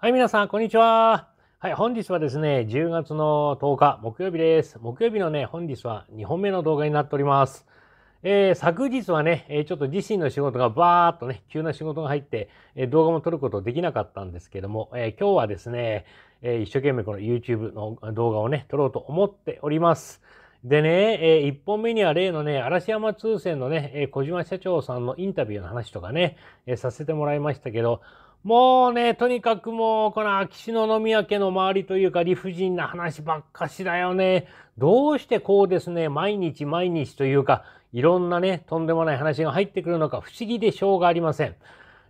はい、皆さん、こんにちは。はい、本日はですね、10月の10日、木曜日です。木曜日のね、本日は2本目の動画になっております。えー、昨日はね、えちょっと自身の仕事がバーっとね、急な仕事が入って、え動画も撮ることできなかったんですけども、えー、今日はですね、え一生懸命この YouTube の動画をね、撮ろうと思っております。でね、えー、1本目には例のね、嵐山通船のね、え小島社長さんのインタビューの話とかね、えさせてもらいましたけど、もうね、とにかくもう、この秋篠宮家の周りというか理不尽な話ばっかしだよね。どうしてこうですね、毎日毎日というか、いろんなね、とんでもない話が入ってくるのか不思議でしょうがありません。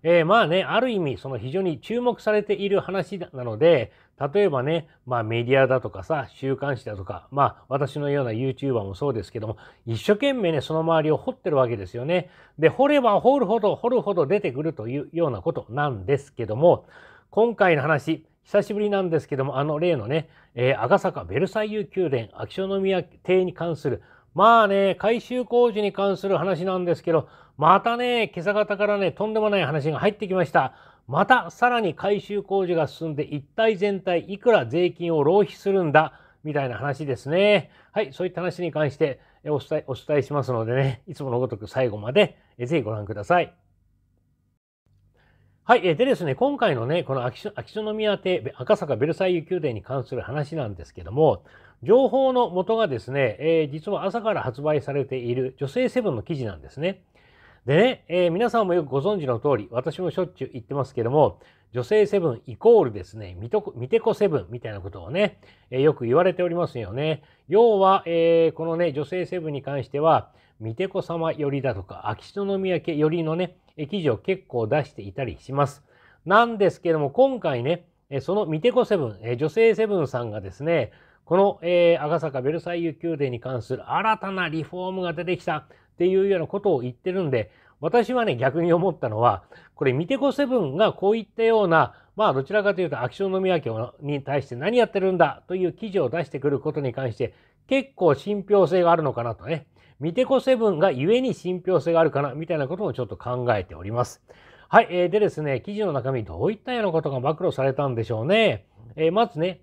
えー、まあね、ある意味、その非常に注目されている話なので、例えばね、まあメディアだとかさ、週刊誌だとか、まあ私のような YouTuber もそうですけども、一生懸命ね、その周りを掘ってるわけですよね。で、掘れば掘るほど掘るほど出てくるというようなことなんですけども、今回の話、久しぶりなんですけども、あの例のね、えー、赤坂ベルサイユ宮殿、秋篠宮邸に関する、まあね、改修工事に関する話なんですけど、またね、今朝方からね、とんでもない話が入ってきました。またさらに改修工事が進んで一体全体いくら税金を浪費するんだみたいな話ですね。はい、そういった話に関してお伝えお伝えしますのでね、いつものごとく最後までぜひご覧ください。はい。でですね、今回のね、この秋篠宮邸、赤坂ベルサイユ宮殿に関する話なんですけども、情報の元がですね、えー、実は朝から発売されている女性セブンの記事なんですね。でね、えー、皆さんもよくご存知の通り、私もしょっちゅう言ってますけども、女性セブンイコールですね、ミテコセブンみたいなことをね、えー、よく言われておりますよね。要は、えー、このね、女性セブンに関しては、ミテコ様寄りだとか、秋篠宮家寄りのね、記事を結構出していたりします。なんですけども、今回ね、そのミテコセブン、女性セブンさんがですね、この、えー、赤坂ベルサイユ宮殿に関する新たなリフォームが出てきた。っていうようなことを言ってるんで、私はね、逆に思ったのは、これ、ミテコセブンがこういったような、まあ、どちらかというと、秋篠宮家に対して何やってるんだという記事を出してくることに関して、結構信憑性があるのかなとね。ミテコセブンが故に信憑性があるかな、みたいなこともちょっと考えております。はい。えー、でですね、記事の中身、どういったようなことが暴露されたんでしょうね。えー、まずね、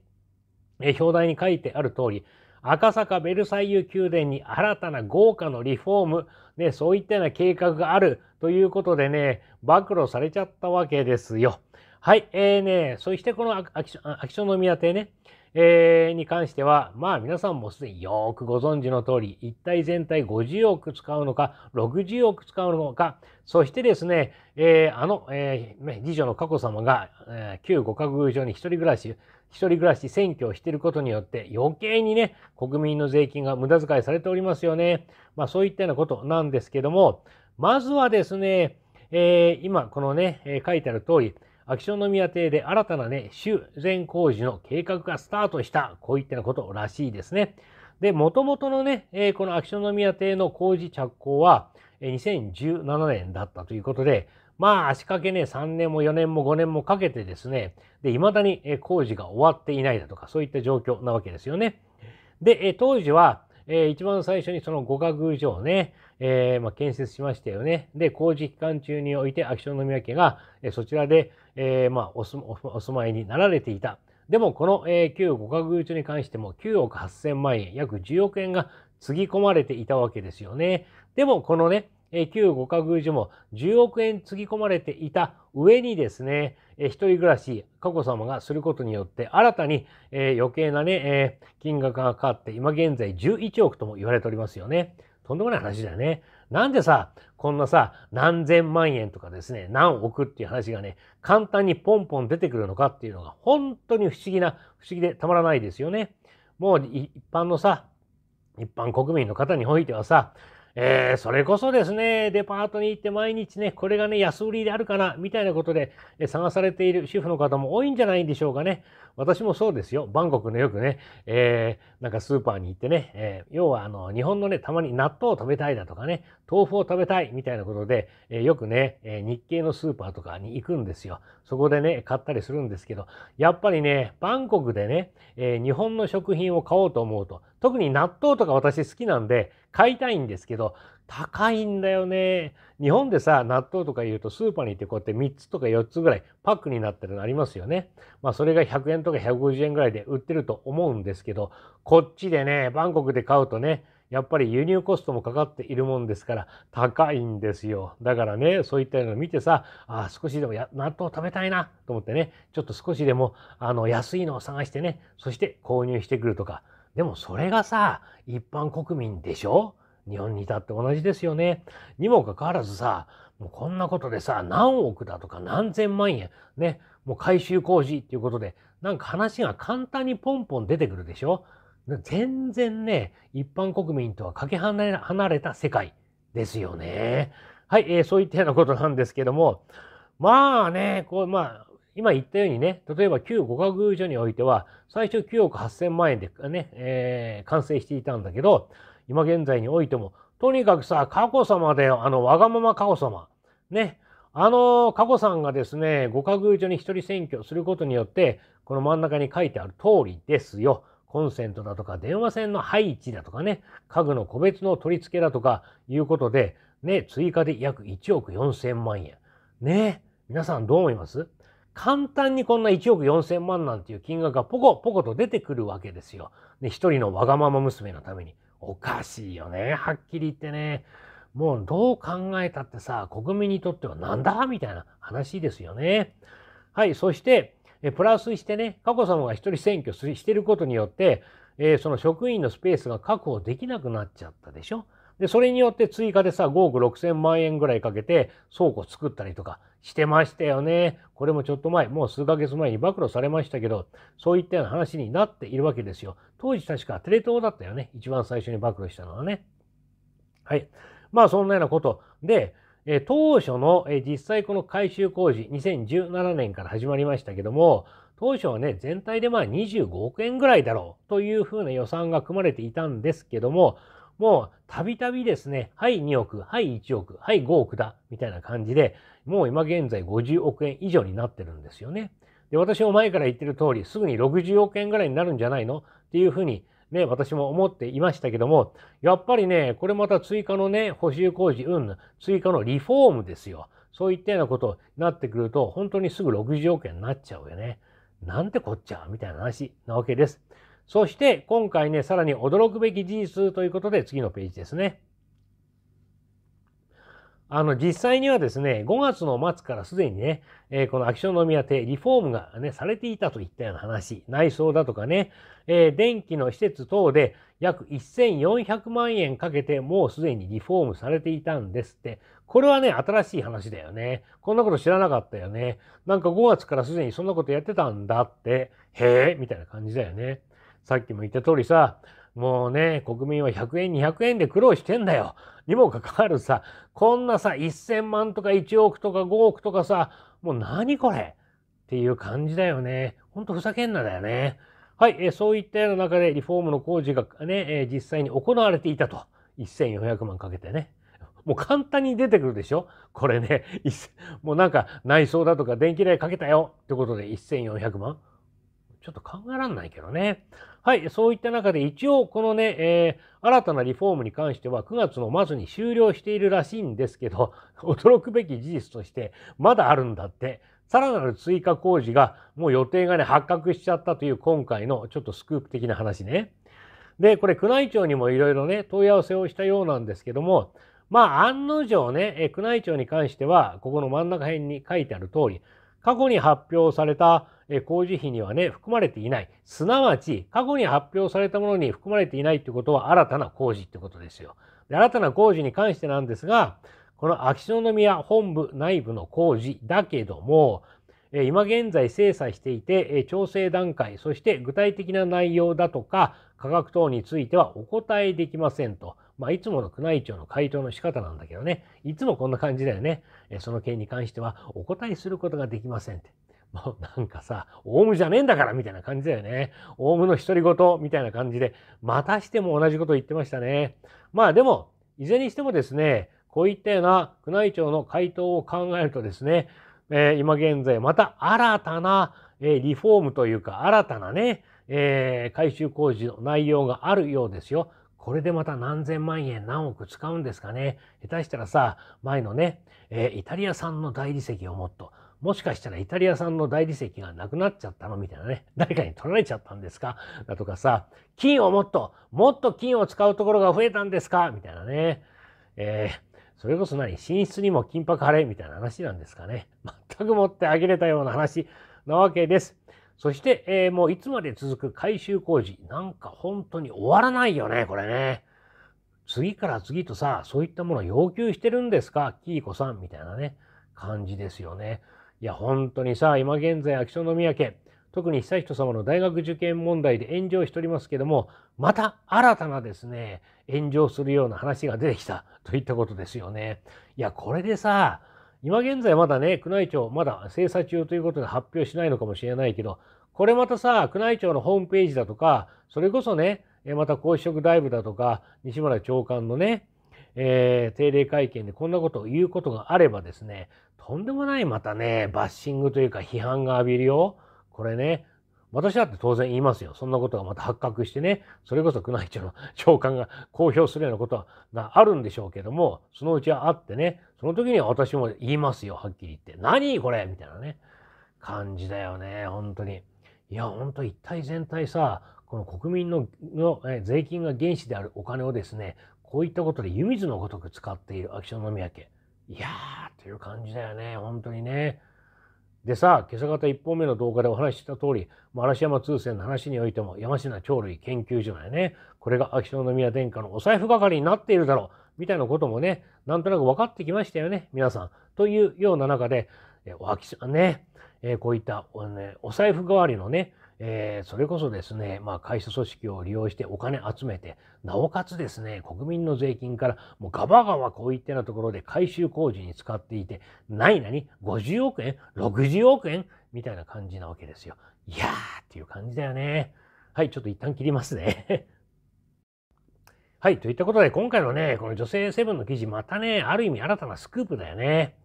えー、表題に書いてある通り、赤坂ベルサイユ宮殿に新たな豪華のリフォーム、ね、そういったような計画があるということでね、暴露されちゃったわけですよ。はい、えーね、そしてこの秋篠宮邸ね、えー、に関しては、まあ皆さんもすでによくご存知の通り、一体全体50億使うのか、60億使うのか、そしてですね、えー、あの、えー、次女の佳子様が、えー、旧五角上に一人暮らし一人暮らし選挙をしていることによって余計にね、国民の税金が無駄遣いされておりますよね。まあそういったようなことなんですけども、まずはですね、えー、今このね、えー、書いてある通り、秋篠宮邸で新たなね、修繕工事の計画がスタートした、こういったようなことらしいですね。で、もともとのね、えー、この秋篠宮邸の工事着工は、2017年だったということで、まあ仕掛けね、3年も4年も5年もかけてですね、で、未だに工事が終わっていないだとか、そういった状況なわけですよね。で、当時は、一番最初にその五角以上ね、えー、まあ、建設しましたよね。で、工事期間中において秋篠宮家が、そちらで、えまあ、お住まいになられていた。でも、この、旧五角宇宙に関しても9億8000万円、約10億円がつぎ込まれていたわけですよね。でも、このね、旧五角宮寺も10億円つぎ込まれていた上にですね、一人暮らし、佳子さまがすることによって、新たに、え余計なね、え金額がかかって、今現在11億とも言われておりますよね。とんでもない話だよね。なんでさ、こんなさ、何千万円とかですね、何億っていう話がね、簡単にポンポン出てくるのかっていうのが、本当に不思議な、不思議でたまらないですよね。もう一般のさ、一般国民の方においてはさ、えー、それこそですね、デパートに行って毎日ね、これがね、安売りであるかな、みたいなことで、え探されている主婦の方も多いんじゃないんでしょうかね。私もそうですよ。バンコクのよくね、えー、なんかスーパーに行ってね、えー、要はあの、日本のね、たまに納豆を食べたいだとかね、豆腐を食べたいみたいなことで、えよくね、え日系のスーパーとかに行くんですよ。そこでね、買ったりするんですけど、やっぱりね、バンコクでね、え日本の食品を買おうと思うと、特に納豆とか私好きなんで、買いたいんですけど、高いんだよね。日本でさ、納豆とか言うとスーパーに行ってこうやって3つとか4つぐらいパックになってるのありますよね。まあそれが100円とか150円ぐらいで売ってると思うんですけど、こっちでね、バンコクで買うとね、やっぱり輸入コストもかかっているもんですから高いんですよ。だからね、そういったのを見てさ、あ少しでもや納豆食べたいなと思ってね、ちょっと少しでもあの安いのを探してね、そして購入してくるとか、でもそれがさ、一般国民でしょ日本にいたって同じですよね。にもかかわらずさ、もうこんなことでさ、何億だとか何千万円、ね、もう改修工事っていうことで、なんか話が簡単にポンポン出てくるでしょ全然ね、一般国民とはかけ離れた世界ですよね。はい、えー、そういったようなことなんですけども、まあね、こう、まあ、今言ったようにね、例えば旧五角所においては、最初9億8000万円でね、えー、完成していたんだけど、今現在においても、とにかくさ、佳子様だよ、あの、わがまま佳子様。ね。あの、佳子さんがですね、五角所に一人選挙することによって、この真ん中に書いてある通りですよ。コンセントだとか、電話線の配置だとかね、家具の個別の取り付けだとか、いうことで、ね、追加で約1億4000万円。ね。皆さんどう思います簡単にこんな1億4000万なんていう金額がポコポコと出てくるわけですよ。で、一人のわがまま娘のために。おかしいよね。はっきり言ってね。もうどう考えたってさ、国民にとってはなんだみたいな話ですよね。はい。そして、えプラスしてね、佳子さまが一人選挙してることによって、えー、その職員のスペースが確保できなくなっちゃったでしょ。で、それによって追加でさ、5億6千万円ぐらいかけて倉庫作ったりとかしてましたよね。これもちょっと前、もう数ヶ月前に暴露されましたけど、そういったような話になっているわけですよ。当時確かテレ東だったよね。一番最初に暴露したのはね。はい。まあそんなようなこと。で、え当初の、え実際この改修工事、2017年から始まりましたけども、当初はね、全体でまあ25億円ぐらいだろうというふうな予算が組まれていたんですけども、もうたびたびですね、はい2億、はい1億、はい5億だ、みたいな感じで、もう今現在50億円以上になってるんですよね。で、私も前から言ってる通り、すぐに60億円ぐらいになるんじゃないのっていうふうにね、私も思っていましたけども、やっぱりね、これまた追加のね、補修工事、うん、追加のリフォームですよ。そういったようなことになってくると、本当にすぐ60億円になっちゃうよね。なんてこっちゃみたいな話なわけです。そして今回ね、さらに驚くべき事実ということで次のページですね。あの、実際にはですね、5月の末からすでにね、えー、この秋篠宮邸、リフォームがね、されていたといったような話、内装だとかね、えー、電気の施設等で約1400万円かけて、もうすでにリフォームされていたんですって。これはね、新しい話だよね。こんなこと知らなかったよね。なんか5月からすでにそんなことやってたんだって、へえ、みたいな感じだよね。さっきも言った通りさ、もうね、国民は100円、200円で苦労してんだよ。にもかかわるさ、こんなさ、1000万とか1億とか5億とかさ、もう何これっていう感じだよね。ほんとふざけんなだよね。はい、えそういったような中でリフォームの工事がね、え実際に行われていたと。1400万かけてね。もう簡単に出てくるでしょこれね、もうなんか内装だとか電気代かけたよってことで1400万。ちょっと考えらんないけどね。はい、そういった中で一応このね、えー、新たなリフォームに関しては9月の末に終了しているらしいんですけど、驚くべき事実としてまだあるんだって、さらなる追加工事がもう予定がね、発覚しちゃったという今回のちょっとスクープ的な話ね。で、これ宮内庁にもいろいろね、問い合わせをしたようなんですけども、まあ案の定ね、宮内庁に関しては、ここの真ん中辺に書いてある通り、過去に発表された工事費にはね、含まれていない。すなわち、過去に発表されたものに含まれていないということは新たな工事ってことですよ。で、新たな工事に関してなんですが、この秋篠宮本部内部の工事だけども、今現在精査していて調整段階そして具体的な内容だとか価格等についてはお答えできませんと。まあ、いつもの宮内庁の回答の仕方なんだけどね、いつもこんな感じだよね。その件に関してはお答えすることができませんって。もうなんかさ、オウムじゃねえんだからみたいな感じだよね。オウムの独り言みたいな感じで、またしても同じこと言ってましたね。まあでも、いずれにしてもですね、こういったような宮内庁の回答を考えるとですね、え今現在また新たな、えリフォームというか新たなね、え改修工事の内容があるようですよ。これでまた何千万円何億使うんですかね。下手したらさ、前のね、えイタリア産の大理石をもっと、もしかしたらイタリア産の大理石がなくなっちゃったのみたいなね。誰かに取られちゃったんですかだとかさ、金をもっと、もっと金を使うところが増えたんですかみたいなね。えー、それこそ何寝室にも金箔貼れみたいな話なんですかね。全くもってあげれたような話なわけです。そして、えー、もういつまで続く改修工事。なんか本当に終わらないよね、これね。次から次とさ、そういったものを要求してるんですかキーコさんみたいなね、感じですよね。いや、本当にさ、今現在、秋篠宮家、特に悠仁さまの大学受験問題で炎上しておりますけどもまた新たなですね炎上するような話が出てきたといったことですよね。いやこれでさ今現在まだね宮内庁まだ精査中ということで発表しないのかもしれないけどこれまたさ宮内庁のホームページだとかそれこそねまた公職大部だとか西村長官のねえー、定例会見でこんなことを言うことがあればですねとんでもないまたねバッシングというか批判が浴びるよこれね、私だって当然言いますよ。そんなことがまた発覚してね、それこそ宮内庁の 長官が公表するようなことがあるんでしょうけども、そのうちはあってね、その時には私も言いますよ、はっきり言って。何これみたいなね、感じだよね、本当に。いや、本当一体全体さ、この国民のの税金が原資であるお金をですね、こういったことで湯水のごとく使っている秋篠宮家。いやー、という感じだよね、本当にね。でさ、今朝方1本目の動画でお話しした通り、嵐山通船の話においても、山科鳥類研究所のね、これが秋篠宮殿下のお財布係になっているだろう、みたいなこともね、なんとなく分かってきましたよね、皆さん。というような中で、え秋ね、えー、こういったね、お財布代わりのね、えー、それこそですね、まあ、会社組織を利用してお金集めて、なおかつですね、国民の税金からもうガバガバこういったようなところで改修工事に使っていて、ないなに50億円 ?60 億円みたいな感じなわけですよ。いやーっていう感じだよね。はい、ちょっと一旦切りますね。はい、といったことで今回のね、この女性セブンの記事、またね、ある意味新たなスクープだよね。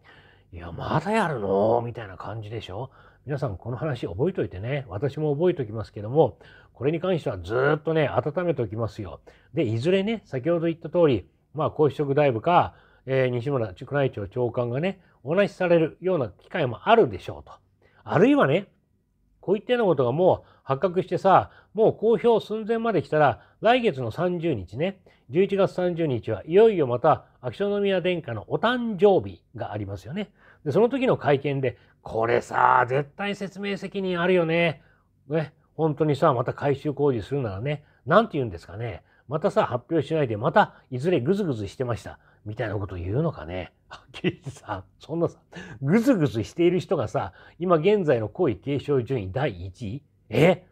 いや、まだやるのみたいな感じでしょ皆さんこの話覚えといてね。私も覚えておきますけども、これに関してはずっとね、温めておきますよ。で、いずれね、先ほど言った通り、まあ、皇嗣職大部か、えー、西村宮内庁長官がね、お話しされるような機会もあるでしょうと。あるいはね、こういったようなことがもう発覚してさ、もう公表寸前まで来たら、来月の30日ね、11月30日はいよいよまた秋篠宮殿下のお誕生日がありますよね。で、その時の会見でこれさ、絶対説明責任あるよね。ね、本当にさ、また改修工事するならね、なんて言うんですかね。またさ、発表しないで、また、いずれぐずぐずしてました。みたいなこと言うのかね。はっきりさん、そんなさ、ぐずぐずしている人がさ、今現在の皇位継承順位第1位え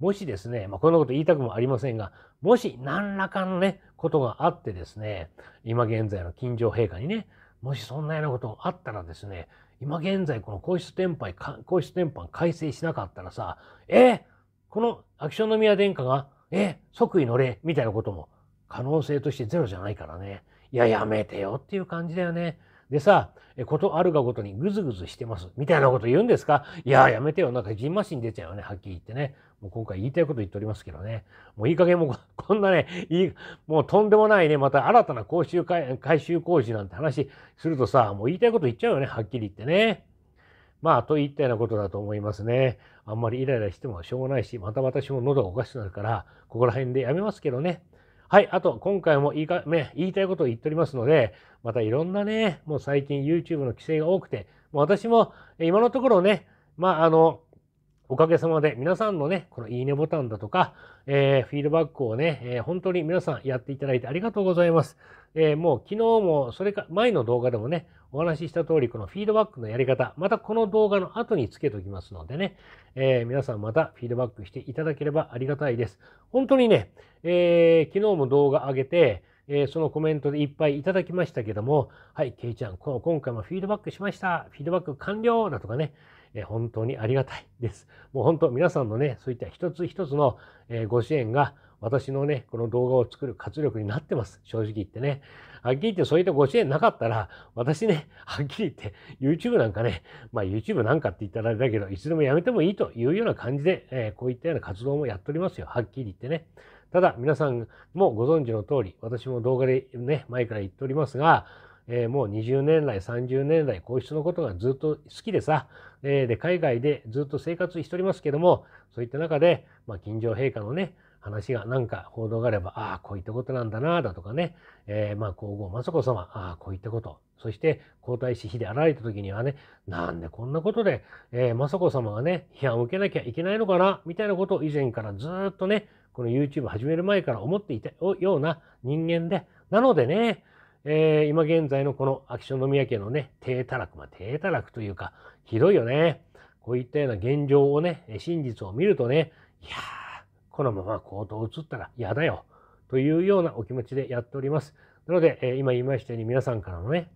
もしですね、まあ、こんなこと言いたくもありませんが、もし何らかのね、ことがあってですね、今現在の金城陛下にね、もしそんなようなことがあったらですね、今現在この皇室転廃、皇室転廃改正しなかったらさ、えこの秋篠宮殿下が、え即位の礼みたいなことも可能性としてゼロじゃないからね。いや、やめてよっていう感じだよね。でさ、ことあるがごとにぐずぐずしてます。みたいなこと言うんですかいややめてよ。なんかジンマシン出ちゃうよね。はっきり言ってね。もう今回言いたいこと言っておりますけどね。もういい加減もう こんなね、いい、もうとんでもないね、また新たな講習改修工事なんて話するとさ、もう言いたいこと言っちゃうよね。はっきり言ってね。まあ、といったようなことだと思いますね。あんまりイライラしてもしょうがないし、また私も喉がおかしくなるから、ここら辺でやめますけどね。はい。あと、今回も言いか、ね、言いたいことを言っておりますので、またいろんなね、もう最近 YouTube の規制が多くて、もう私も今のところね、まあ、あの、おかげさまで皆さんのね、このいいねボタンだとか、えー、フィードバックをね、えー、本当に皆さんやっていただいてありがとうございます。えー、もう昨日も、それか前の動画でもね、お話しした通り、このフィードバックのやり方、またこの動画の後につけておきますのでね、え皆さんまたフィードバックしていただければありがたいです。本当にね、え昨日も動画上げて、えー、そのコメントでいっぱいいただきましたけども、はい、ケイちゃん、今回もフィードバックしました。フィードバック完了だとかね、え本当にありがたいです。もう本当皆さんのね、そういった一つ一つの、えご支援が私のね、この動画を作る活力になってます。正直言ってね。はっきり言ってそういったご支援なかったら、私ね、はっきり言って YouTube なんかね、まあ YouTube なんかって言ったらあれだけど、いつでもやめてもいいというような感じで、えこういったような活動もやっておりますよ。はっきり言ってね。ただ皆さんもご存知の通り、私も動画でね、前から言っておりますが、えー、もう20年来30年来皇室のことがずっと好きでさ、えー、で海外でずっと生活しておりますけどもそういった中で、まあ、近所陛下のね話がなんか報道があればああこういったことなんだなだとかね、えー、まあ皇后雅子様ああこういったことそして皇太子妃であられた時にはねなんでこんなことで、えー、雅子様がね批判を受けなきゃいけないのかなみたいなことを以前からずっとねこの YouTube 始める前から思っていたような人間でなのでねえー、今現在のこの秋篠宮家のね、低たらく、まあ、低たらくというか、ひどいよね。こういったような現状をね、真実を見るとね、いやー、このまま行動移ったら嫌だよ、というようなお気持ちでやっております。なので、えー、今言いましたように皆さんからのね、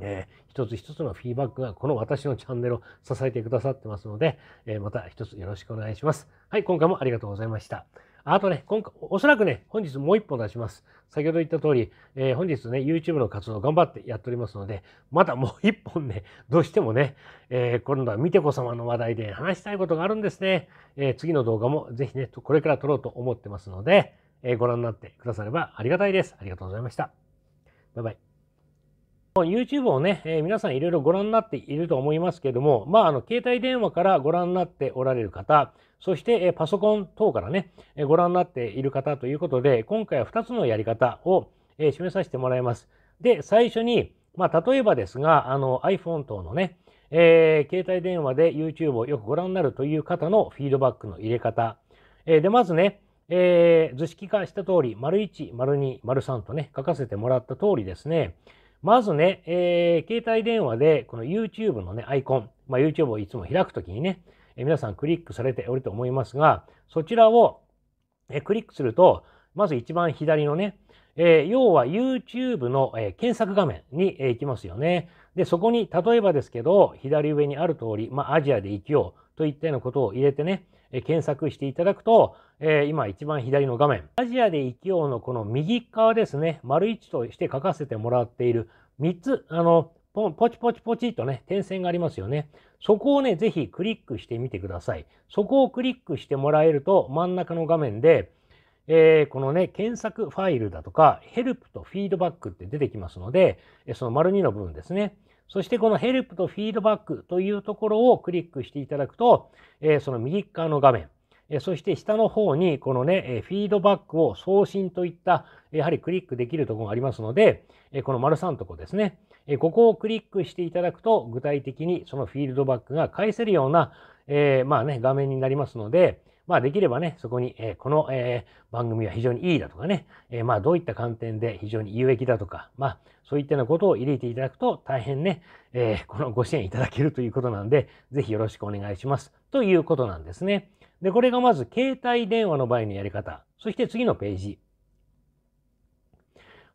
えー、一つ一つのフィーバックがこの私のチャンネルを支えてくださってますので、えー、また一つよろしくお願いします。はい、今回もありがとうございました。あとね、今回、おそらくね、本日もう一本出します。先ほど言った通り、えー、本日ね、YouTube の活動頑張ってやっておりますので、またもう一本ね、どうしてもね、えー、今度はみてこ様の話題で話したいことがあるんですね。えー、次の動画もぜひね、これから撮ろうと思ってますので、えご覧になってくださればありがたいです。ありがとうございました。バイバイ。YouTube をね、えー、皆さんいろいろご覧になっていると思いますけども、まあ、あの、携帯電話からご覧になっておられる方、そしてパソコン等からね、ご覧になっている方ということで、今回は2つのやり方を示させてもらいます。で、最初に、まあ、例えばですが、あの iPhone 等のね、えー、携帯電話で YouTube をよくご覧になるという方のフィードバックの入れ方。えー、で、まずね、えー、図式化した通り、丸1、丸2、丸3とね、書かせてもらった通りですね、まずね、えー、携帯電話でこの YouTube のね、アイコン、まあ、YouTube をいつも開くときにね、皆さんクリックされておると思いますが、そちらをクリックすると、まず一番左のね、えー、要は YouTube の、え検索画面に、え行きますよね。で、そこに、例えばですけど、左上にある通り、まあ、アジアで生きようといったようなことを入れてね、え検索していただくと、え今一番左の画面、アジアで生きようのこの右側ですね、丸1として書かせてもらっている3つ、あの、ポン、ポチポチポチとね、点線がありますよね。そこをね、ぜひクリックしてみてください。そこをクリックしてもらえると、真ん中の画面で、えー、このね、検索ファイルだとか、ヘルプとフィードバックって出てきますので、その丸2の部分ですね。そしてこのヘルプとフィードバックというところをクリックしていただくと、えー、その右側の画面、えー、そして下の方にこのね、えフィードバックを送信といった、やはりクリックできるところがありますので、えこの丸3とこですね。えここをクリックしていただくと、具体的にそのフィールドバックが返せるような、えー、まあね、画面になりますので、まあできればね、そこに、えー、この、えー、番組は非常にいいだとかね、えー、まあどういった観点で非常に有益だとか、まあそういったようなことを入れていただくと大変ね、えー、このご支援いただけるということなんで、ぜひよろしくお願いします。ということなんですね。で、これがまず携帯電話の場合のやり方。そして次のページ。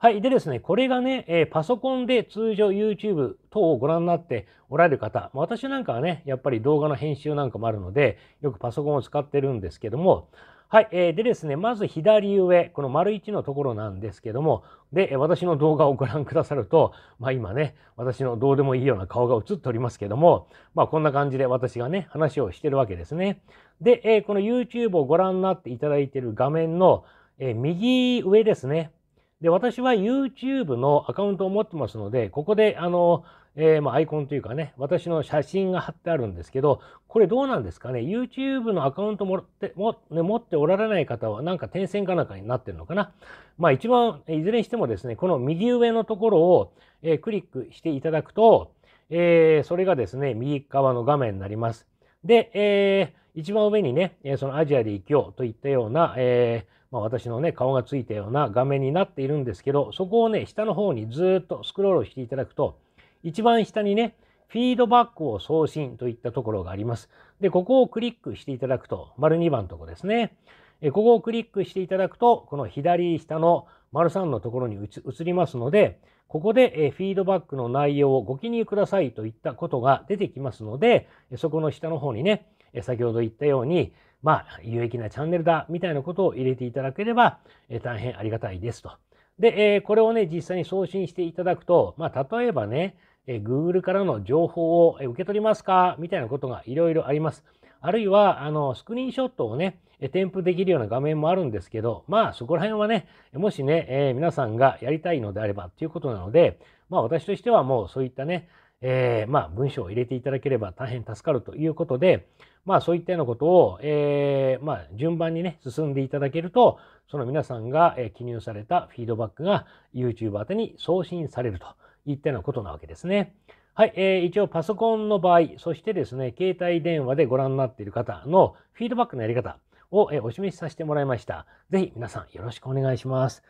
はい。でですね、これがね、えー、パソコンで通常 YouTube 等をご覧になっておられる方、私なんかはね、やっぱり動画の編集なんかもあるので、よくパソコンを使ってるんですけども、はい。えー、でですね、まず左上、この丸1のところなんですけども、で、私の動画をご覧くださると、まあ今ね、私のどうでもいいような顔が映っておりますけども、まあこんな感じで私がね、話をしてるわけですね。で、えー、この YouTube をご覧になっていただいている画面の、えー、右上ですね。で、私は YouTube のアカウントを持ってますので、ここで、あの、えー、まあ、アイコンというかね、私の写真が貼ってあるんですけど、これどうなんですかね ?YouTube のアカウント持っても、ね、持っておられない方は、なんか点線かなんかになってるのかなまあ一番、いずれにしてもですね、この右上のところを、えー、クリックしていただくと、えー、それがですね、右側の画面になります。で、えー、一番上にね、そのアジアで生きようといったような、えー、まあ、私のね、顔がついたような画面になっているんですけど、そこをね、下の方にずっとスクロールしていただくと、一番下にね、フィードバックを送信といったところがあります。で、ここをクリックしていただくと、丸2番のとこですね。ここをクリックしていただくと、この左下の丸3のところに移りますので、ここでフィードバックの内容をご記入くださいといったことが出てきますので、そこの下の方にね、先ほど言ったように、まあ、有益なチャンネルだ、みたいなことを入れていただければ、え大変ありがたいですと。で、えこれをね、実際に送信していただくと、まあ、例えばね、え Google からの情報を受け取りますかみたいなことがいろいろあります。あるいは、あの、スクリーンショットをね、添付できるような画面もあるんですけど、まあ、そこら辺はね、もしね、えー、皆さんがやりたいのであればっていうことなので、まあ、私としてはもうそういったね、えー、まあ、文章を入れていただければ大変助かるということで、まあ、そういったようなことを、えー、まあ、順番にね、進んでいただけると、その皆さんが記入されたフィードバックが YouTube 宛てに送信されるといったようなことなわけですね。はい、えー、一応パソコンの場合、そしてですね、携帯電話でご覧になっている方のフィードバックのやり方をお示しさせてもらいました。ぜひ皆さんよろしくお願いします。